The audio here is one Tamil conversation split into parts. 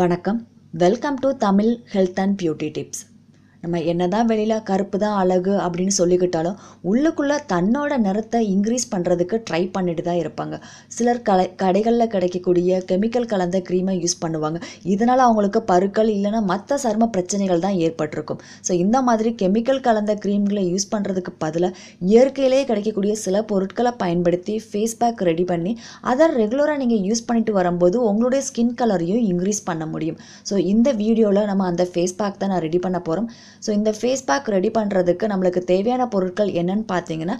வணக்கம் welcome to Tamil health and beauty tips நம்ம என்ன தான் வெளியில் கருப்பு தான் அழகு அப்படின்னு சொல்லிக்கிட்டாலும் உள்ளுக்குள்ளே தன்னோட நிறத்தை இன்க்ரீஸ் பண்ணுறதுக்கு ட்ரை பண்ணிட்டு தான் இருப்பாங்க சிலர் கலை கடைகளில் கிடைக்கக்கூடிய கெமிக்கல் கலந்த க்ரீமை யூஸ் பண்ணுவாங்க இதனால் அவங்களுக்கு பருக்கள் இல்லைன்னா மற்ற சர்ம பிரச்சனைகள் தான் ஏற்பட்டிருக்கும் ஸோ இந்த மாதிரி கெமிக்கல் கலந்த க்ரீம்களை யூஸ் பண்ணுறதுக்கு பதிலாக இயற்கையிலேயே கிடைக்கக்கூடிய சில பொருட்களை பயன்படுத்தி ஃபேஸ் பேக் ரெடி பண்ணி அதை ரெகுலராக நீங்கள் யூஸ் பண்ணிட்டு வரும்போது உங்களுடைய ஸ்கின் கலரையும் இன்க்ரீஸ் பண்ண முடியும் ஸோ இந்த வீடியோவில் நம்ம அந்த ஃபேஸ் பேக் தான் நான் ரெடி பண்ண போகிறோம் ஸோ இந்த ஃபேஸ் பேக் ரெடி பண்ணுறதுக்கு நம்மளுக்கு தேவையான பொருட்கள் என்னன்னு பார்த்தீங்கன்னா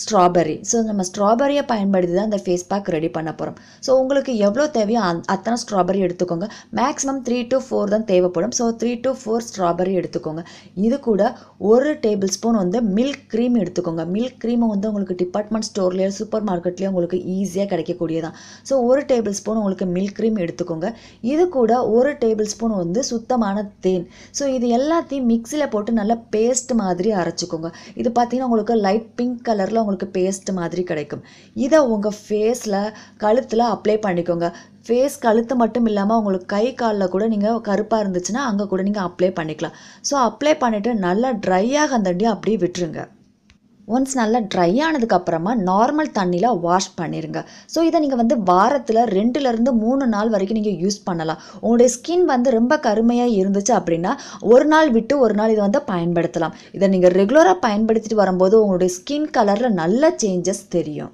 ஸ்ட்ராபெரி ஸோ நம்ம ஸ்ட்ராபெரியை பயன்படுத்தி தான் இந்த ஃபேஸ் பேக் ரெடி பண்ண போகிறோம் ஸோ உங்களுக்கு எவ்வளோ தேவையோ அத்தனை ஸ்ட்ராபெரி எடுத்துக்கோங்க மேக்ஸிமம் த்ரீ டு ஃபோர் தான் தேவைப்படும் so three two four strawberry எடுத்துக்கோங்க இது கூட ஒரு டேபிள் ஸ்பூன் வந்து மில்க் க்ரீம் எடுத்துக்கோங்க மில்க் க்ரீமை வந்து உங்களுக்கு டிபார்ட்மெண்ட் ஸ்டோர்லேயோ சூப்பர் மார்க்கெட்லேயோ உங்களுக்கு ஈஸியாக கிடைக்கக்கூடியதான் ஸோ ஒரு டேபிள் ஸ்பூன் உங்களுக்கு மில்க் க்ரீம் எடுத்துக்கோங்க இது கூட ஒரு டேபிள் ஸ்பூன் வந்து சுத்தமான தேன் ஸோ இது எல்லாத்தையும் மிக்ஸ் மிக்சியில் போட்டு நல்லா பேஸ்ட் மாதிரி அரைச்சிக்கோங்க இது பார்த்தீங்கன்னா உங்களுக்கு லைட் பிங்க் கலரில் உங்களுக்கு பேஸ்ட் மாதிரி கிடைக்கும் இதை உங்கள் ஃபேஸில் கழுத்தில் அப்ளை பண்ணிக்கோங்க ஃபேஸ் கழுத்து மட்டும் இல்லாமல் உங்களுக்கு கை காலில் கூட நீங்கள் கருப்பாக இருந்துச்சுன்னா அங்கே கூட நீங்கள் அப்ளை பண்ணிக்கலாம் ஸோ அப்ளை பண்ணிவிட்டு நல்லா ட்ரையாக அந்தண்டி அப்படியே விட்டுருங்க ஒன்ஸ் நல்லா ட்ரை ஆனதுக்கப்புறமா நார்மல் தண்ணியில் வாஷ் பண்ணிடுங்க ஸோ இதை நீங்கள் வந்து வாரத்தில் ரெண்டுலேருந்து மூணு நாள் வரைக்கும் நீங்கள் யூஸ் பண்ணலாம் உங்களுடைய ஸ்கின் வந்து ரொம்ப கருமையாக இருந்துச்சு அப்படின்னா ஒரு நாள் விட்டு ஒரு நாள் இதை வந்து பயன்படுத்தலாம் இதை நீங்கள் ரெகுலராக பயன்படுத்திட்டு வரும்போது உங்களுடைய ஸ்கின் கலரில் நல்ல சேஞ்சஸ் தெரியும்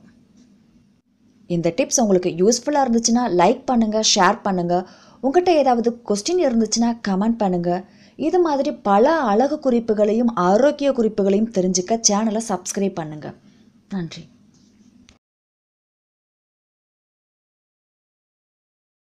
இந்த டிப்ஸ் உங்களுக்கு யூஸ்ஃபுல்லாக இருந்துச்சுன்னா லைக் பண்ணுங்கள் ஷேர் பண்ணுங்கள் உங்கள்கிட்ட ஏதாவது கொஸ்டின் இருந்துச்சுன்னா கமெண்ட் பண்ணுங்கள் இது மாதிரி பல அழகு குறிப்புகளையும் ஆரோக்கிய குறிப்புகளையும் தெரிஞ்சுக்க சேனலை சப்ஸ்கிரைப் பண்ணுங்கள் நன்றி